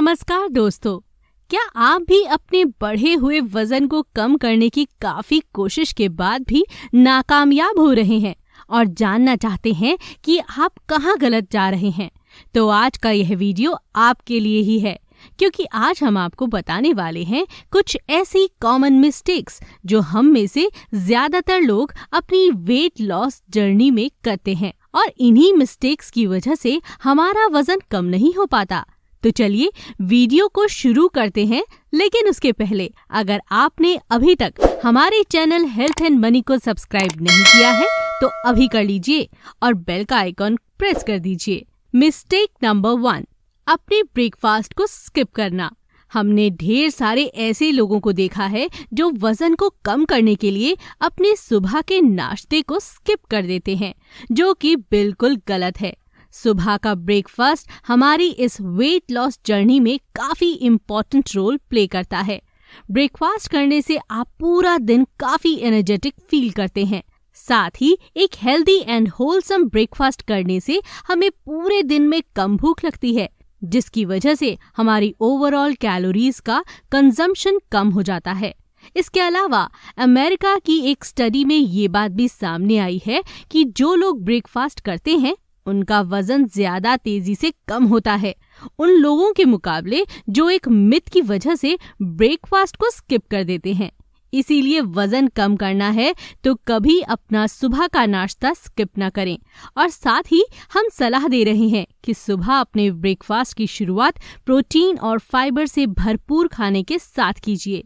नमस्कार दोस्तों क्या आप भी अपने बढ़े हुए वजन को कम करने की काफी कोशिश के बाद भी नाकामयाब हो रहे हैं और जानना चाहते हैं कि आप कहाँ गलत जा रहे हैं तो आज का यह वीडियो आपके लिए ही है क्योंकि आज हम आपको बताने वाले हैं कुछ ऐसी कॉमन मिस्टेक्स जो हम में से ज्यादातर लोग अपनी वेट लॉस जर्नी में करते हैं और इन्हीं मिस्टेक्स की वजह से हमारा वजन कम नहीं हो पाता तो चलिए वीडियो को शुरू करते हैं लेकिन उसके पहले अगर आपने अभी तक हमारे चैनल हेल्थ एंड मनी को सब्सक्राइब नहीं किया है तो अभी कर लीजिए और बेल का आइकॉन प्रेस कर दीजिए मिस्टेक नंबर वन अपने ब्रेकफास्ट को स्किप करना हमने ढेर सारे ऐसे लोगों को देखा है जो वजन को कम करने के लिए अपने सुबह के नाश्ते को स्किप कर देते हैं जो कि बिल्कुल गलत है सुबह का ब्रेकफास्ट हमारी इस वेट लॉस जर्नी में काफ़ी इम्पोर्टेंट रोल प्ले करता है ब्रेकफास्ट करने से आप पूरा दिन काफ़ी एनर्जेटिक फील करते हैं साथ ही एक हेल्दी एंड होलसम ब्रेकफास्ट करने से हमें पूरे दिन में कम भूख लगती है जिसकी वजह से हमारी ओवरऑल कैलोरीज का कंजम्पशन कम हो जाता है इसके अलावा अमेरिका की एक स्टडी में ये बात भी सामने आई है कि जो लोग ब्रेकफास्ट करते हैं उनका वजन ज्यादा तेजी से कम होता है उन लोगों के मुकाबले जो एक मित की वजह से ब्रेकफास्ट को स्किप कर देते हैं इसीलिए वजन कम करना है तो कभी अपना सुबह का नाश्ता स्किप ना करें और साथ ही हम सलाह दे रहे हैं कि सुबह अपने ब्रेकफास्ट की शुरुआत प्रोटीन और फाइबर से भरपूर खाने के साथ कीजिए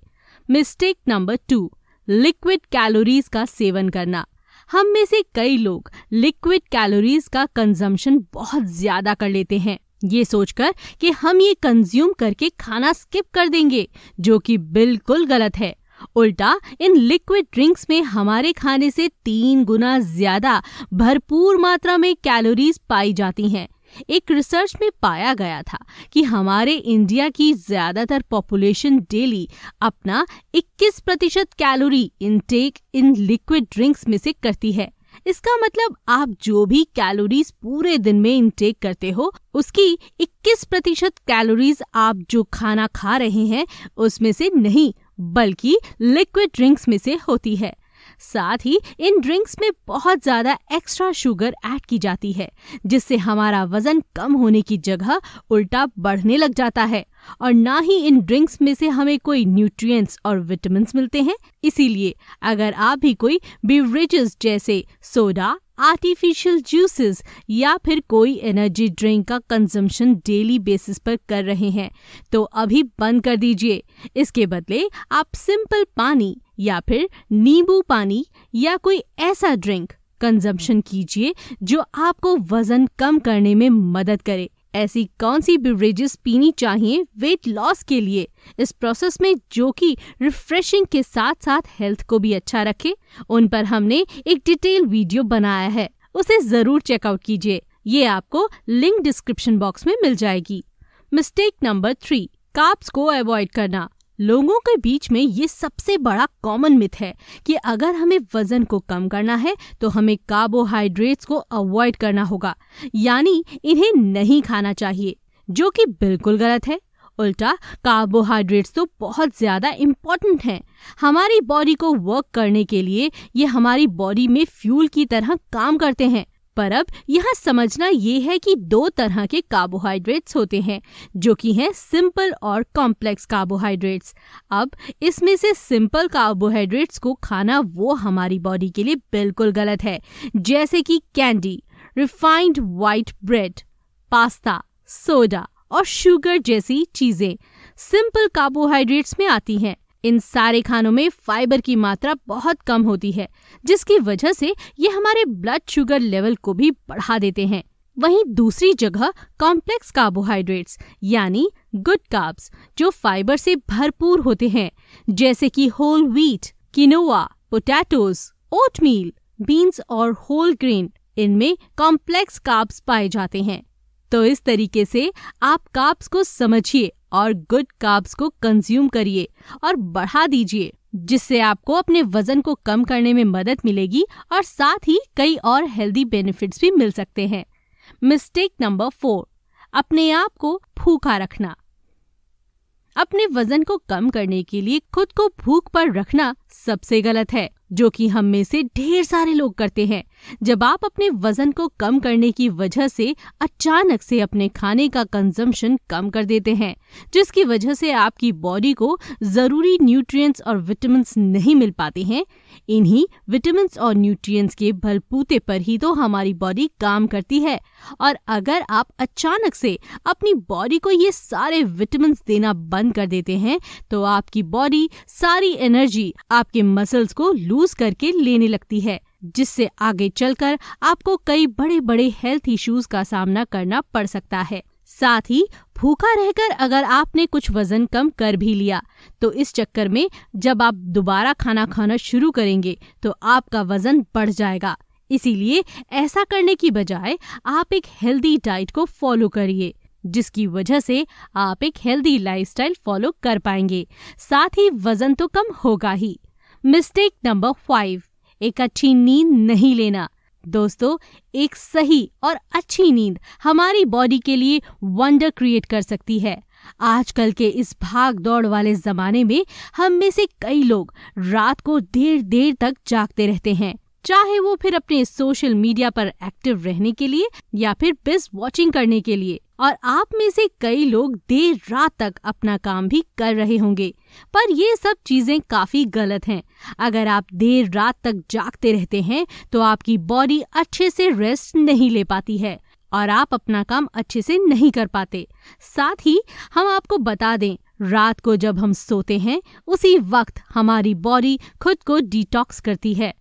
mistake number two liquid calories का सेवन करना हम में से कई लोग लिक्विड कैलोरीज का कंजम्पशन बहुत ज्यादा कर लेते हैं ये सोचकर कि हम ये कंज्यूम करके खाना स्किप कर देंगे जो कि बिल्कुल गलत है उल्टा इन लिक्विड ड्रिंक्स में हमारे खाने से तीन गुना ज्यादा भरपूर मात्रा में कैलोरीज पाई जाती हैं एक रिसर्च में पाया गया था कि हमारे इंडिया की ज़्यादातर पॉपुलेशन डेली अपना 21 प्रतिशत कैलोरी इनटेक इन लिक्विड ड्रिंक्स में से करती है इसका मतलब आप जो भी कैलोरीज पूरे दिन में इनटेक करते हो उसकी 21 प्रतिशत कैलोरीज आप जो खाना खा रहे हैं उसमें से नहीं बल्कि लिक्विड ड्रिंक्स में से होती है साथ ही इन ड्रिंक्स में बहुत ज़्यादा एक्स्ट्रा शुगर ऐड की जाती है जिससे हमारा वजन कम होने की जगह उल्टा बढ़ने लग जाता है और ना ही इन ड्रिंक्स में से हमें कोई न्यूट्रिएंट्स और विटामिन मिलते हैं इसीलिए अगर आप भी कोई बिवरेजेस जैसे सोडा आर्टिफिशियल जूसेस या फिर कोई एनर्जी ड्रिंक का कंजम्पशन डेली बेसिस पर कर रहे हैं तो अभी बंद कर दीजिए इसके बदले आप सिंपल पानी या फिर नींबू पानी या कोई ऐसा ड्रिंक कंजम्पशन कीजिए जो आपको वजन कम करने में मदद करे ऐसी कौन सी बिवरेजेस पीनी चाहिए वेट लॉस के लिए इस प्रोसेस में जो कि रिफ्रेशिंग के साथ साथ हेल्थ को भी अच्छा रखे उन पर हमने एक डिटेल वीडियो बनाया है उसे जरूर चेकआउट कीजिए ये आपको लिंक डिस्क्रिप्शन बॉक्स में मिल जाएगी मिस्टेक नंबर थ्री काप्स को अवॉइड करना लोगों के बीच में ये सबसे बड़ा कॉमन मिथ है कि अगर हमें वजन को कम करना है तो हमें कार्बोहाइड्रेट्स को अवॉइड करना होगा यानी इन्हें नहीं खाना चाहिए जो कि बिल्कुल गलत है उल्टा कार्बोहाइड्रेट्स तो बहुत ज़्यादा इम्पोर्टेंट हैं हमारी बॉडी को वर्क करने के लिए ये हमारी बॉडी में फ्यूल की तरह काम करते हैं पर अब यहाँ समझना ये है कि दो तरह के कार्बोहाइड्रेट्स होते हैं जो कि हैं सिंपल और कॉम्प्लेक्स कार्बोहाइड्रेट्स अब इसमें से सिंपल कार्बोहाइड्रेट्स को खाना वो हमारी बॉडी के लिए बिल्कुल गलत है जैसे कि candy refined white bread pasta soda और शुगर जैसी चीज़ें सिंपल कार्बोहाइड्रेट्स में आती हैं इन सारे खानों में फाइबर की मात्रा बहुत कम होती है जिसकी वजह से ये हमारे ब्लड शुगर लेवल को भी बढ़ा देते हैं वहीं दूसरी जगह कॉम्प्लेक्स कार्बोहाइड्रेट्स यानी गुड कार्ब्स जो फाइबर से भरपूर होते हैं जैसे कि whole wheat quinoa potatoes oatmeal beans और होल ग्रेन इनमें कॉम्प्लेक्स कार्ब्स पाए जाते हैं तो इस तरीके से आप काप्स को समझिए और गुड काप्स को कंज्यूम करिए और बढ़ा दीजिए जिससे आपको अपने वजन को कम करने में मदद मिलेगी और साथ ही कई और हेल्दी बेनिफिट्स भी मिल सकते हैं मिस्टेक नंबर फोर अपने आप को भूखा रखना अपने वजन को कम करने के लिए खुद को भूख पर रखना सबसे गलत है जो कि हम में से ढेर सारे लोग करते हैं जब आप अपने वजन को कम करने की वजह से अचानक से अपने खाने का कंजम्पशन कम कर देते हैं जिसकी वजह से आपकी बॉडी को ज़रूरी न्यूट्रिएंट्स और विटामिन नहीं मिल पाते हैं इन्हीं विटामिन और न्यूट्रिएंट्स के भलपूते पर ही तो हमारी बॉडी काम करती है और अगर आप अचानक से अपनी बॉडी को ये सारे विटामिन देना बंद कर देते हैं तो आपकी बॉडी सारी एनर्जी आपके मसल्स को लूज यूज करके लेने लगती है जिससे आगे चलकर आपको कई बड़े बड़े हेल्थ इश्यूज का सामना करना पड़ सकता है साथ ही भूखा रहकर अगर आपने कुछ वजन कम कर भी लिया तो इस चक्कर में जब आप दोबारा खाना खाना शुरू करेंगे तो आपका वजन बढ़ जाएगा इसीलिए ऐसा करने की बजाय आप एक हेल्दी डाइट को फॉलो करिए जिसकी वजह से आप एक हेल्दी लाइफस्टाइल फॉलो कर पाएंगे साथ ही वजन तो कम होगा ही मिस्टेक नंबर फाइव एक अच्छी नींद नहीं लेना दोस्तों एक सही और अच्छी नींद हमारी बॉडी के लिए वंडर क्रिएट कर सकती है आजकल के इस भाग दौड़ वाले जमाने में हम में से कई लोग रात को देर देर तक जागते रहते हैं चाहे वो फिर अपने सोशल मीडिया पर एक्टिव रहने के लिए या फिर बिज वॉचिंग करने के लिए और आप में से कई लोग देर रात तक अपना काम भी कर रहे होंगे पर ये सब चीजें काफी गलत हैं अगर आप देर रात तक जागते रहते हैं तो आपकी बॉडी अच्छे से रेस्ट नहीं ले पाती है और आप अपना काम अच्छे से नहीं कर पाते साथ ही हम आपको बता दें रात को जब हम सोते हैं उसी वक्त हमारी बॉडी खुद को डिटॉक्स करती है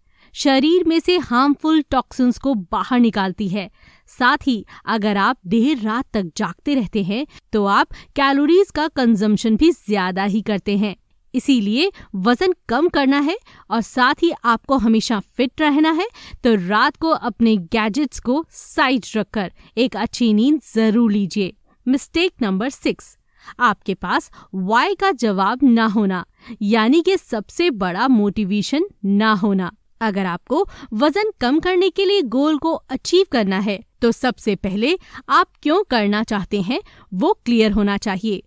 शरीर में से हार्मफुल टॉक्सिन्स को बाहर निकालती है साथ ही अगर आप देर रात तक जागते रहते हैं तो आप कैलोरीज का कंजम्पशन भी ज्यादा ही करते हैं इसीलिए वजन कम करना है और साथ ही आपको हमेशा फिट रहना है तो रात को अपने गैजेट्स को साइड रखकर एक अच्छी नींद जरूर लीजिए मिस्टेक नंबर सिक्स आपके पास वाई का जवाब ना होना यानी कि सबसे बड़ा मोटिवेशन ना होना अगर आपको वजन कम करने के लिए गोल को अचीव करना है तो सबसे पहले आप क्यों करना चाहते हैं वो क्लियर होना चाहिए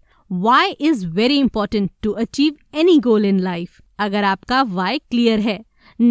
why is very important to achieve any goal in life अगर आपका वाई क्लियर है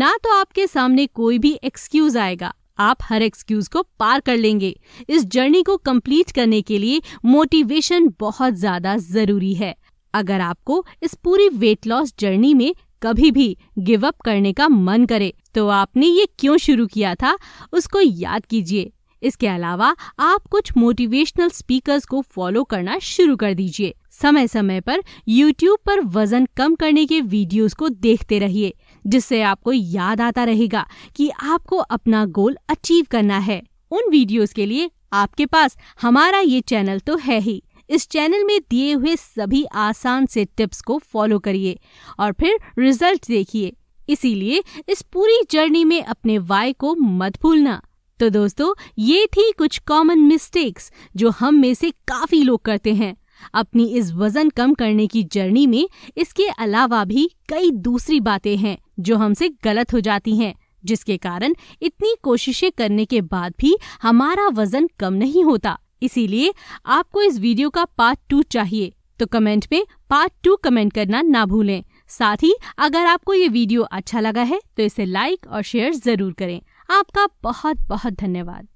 ना तो आपके सामने कोई भी एक्सक्यूज आएगा आप हर एक्सक्यूज को पार कर लेंगे इस जर्नी को कंप्लीट करने के लिए मोटिवेशन बहुत ज्यादा जरूरी है अगर आपको इस पूरी वेट लॉस जर्नी में कभी भी गिव अप करने का मन करे तो आपने ये क्यों शुरू किया था उसको याद कीजिए इसके अलावा आप कुछ मोटिवेशनल स्पीकर्स को फॉलो करना शुरू कर दीजिए समय समय पर YouTube पर वजन कम करने के वीडियोस को देखते रहिए जिससे आपको याद आता रहेगा कि आपको अपना गोल अचीव करना है उन वीडियोस के लिए आपके पास हमारा ये चैनल तो है ही इस चैनल में दिए हुए सभी आसान से टिप्स को फॉलो करिए और फिर रिजल्ट देखिए इसीलिए इस पूरी जर्नी में अपने वाय को मत भूलना तो दोस्तों ये थी कुछ कॉमन मिस्टेक्स जो हम में से काफी लोग करते हैं अपनी इस वजन कम करने की जर्नी में इसके अलावा भी कई दूसरी बातें हैं जो हमसे गलत हो जाती हैं जिसके कारण इतनी कोशिशें करने के बाद भी हमारा वजन कम नहीं होता इसीलिए आपको इस वीडियो का पार्ट टू चाहिए तो कमेंट में पार्ट टू कमेंट करना ना भूलें साथ ही अगर आपको ये वीडियो अच्छा लगा है तो इसे लाइक और शेयर जरूर करें आपका बहुत बहुत धन्यवाद